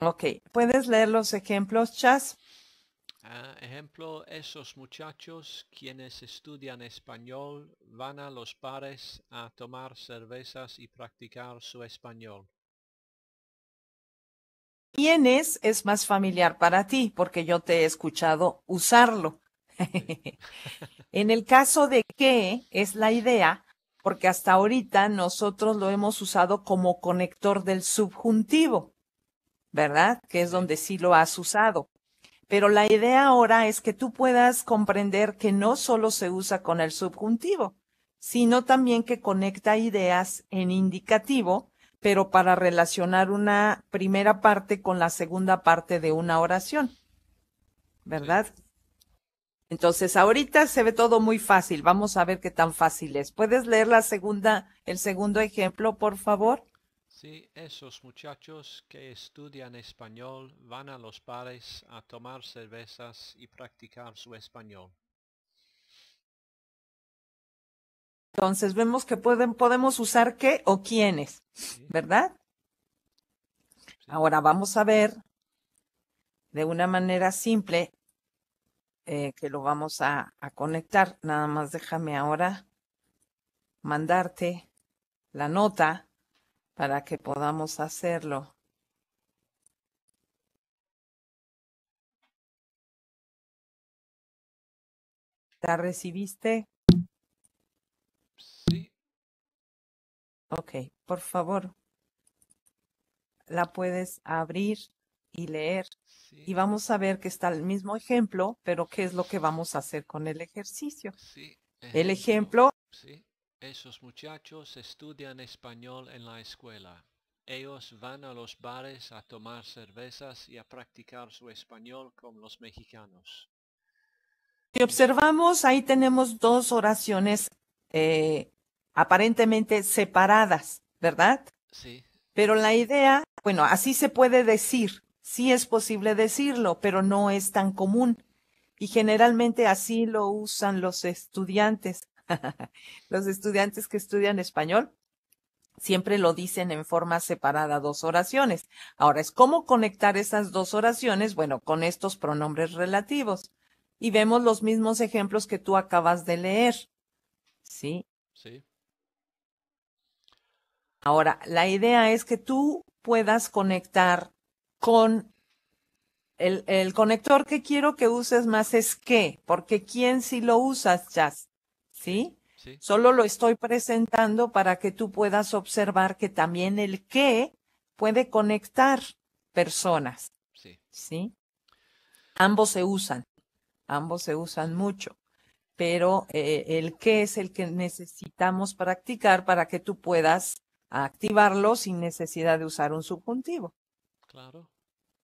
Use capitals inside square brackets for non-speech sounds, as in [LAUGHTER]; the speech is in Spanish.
Ok, ¿puedes leer los ejemplos, Chas? Ah, ejemplo, esos muchachos quienes estudian español van a los bares a tomar cervezas y practicar su español. ¿Quiénes es más familiar para ti? Porque yo te he escuchado usarlo. [LAUGHS] en el caso de qué es la idea, porque hasta ahorita nosotros lo hemos usado como conector del subjuntivo. ¿verdad? Que es donde sí lo has usado. Pero la idea ahora es que tú puedas comprender que no solo se usa con el subjuntivo, sino también que conecta ideas en indicativo, pero para relacionar una primera parte con la segunda parte de una oración. ¿Verdad? Entonces, ahorita se ve todo muy fácil. Vamos a ver qué tan fácil es. ¿Puedes leer la segunda, el segundo ejemplo, por favor? Sí, esos muchachos que estudian español van a los bares a tomar cervezas y practicar su español. Entonces vemos que pueden, podemos usar qué o quiénes, ¿verdad? Ahora vamos a ver de una manera simple eh, que lo vamos a conectar. Nada más déjame ahora mandarte la nota para que podamos hacerlo. ¿La recibiste? Sí. Ok, por favor. La puedes abrir y leer. Y vamos a ver que está el mismo ejemplo, pero qué es lo que vamos a hacer con el ejercicio. Sí. El ejemplo. Sí. Esos muchachos estudian español en la escuela. Ellos van a los bares a tomar cervezas y a practicar su español con los mexicanos. Si observamos, ahí tenemos dos oraciones eh, aparentemente separadas, ¿verdad? Sí. Pero la idea, bueno, así se puede decir, sí es posible decirlo, pero no es tan común. Y generalmente así lo usan los estudiantes. [LAUGHS] Los estudiantes que estudian español siempre lo dicen en forma separada dos oraciones. Ahora es cómo conectar esas dos oraciones, bueno, con estos pronombres relativos. Y vemos los mismos ejemplos que tú acabas de leer. ¿Sí? Sí. Ahora, la idea es que tú puedas conectar con el, conector que quiero que uses más es que, porque ¿quién si lo usas, ya. ¿sí? ¿sí? Solo lo estoy presentando para que tú puedas observar que también el qué puede conectar personas. Sí. ¿Sí? Ambos se usan, ambos se usan mucho, pero eh, el qué es el que necesitamos practicar para que tú puedas activarlo sin necesidad de usar un subjuntivo. Claro.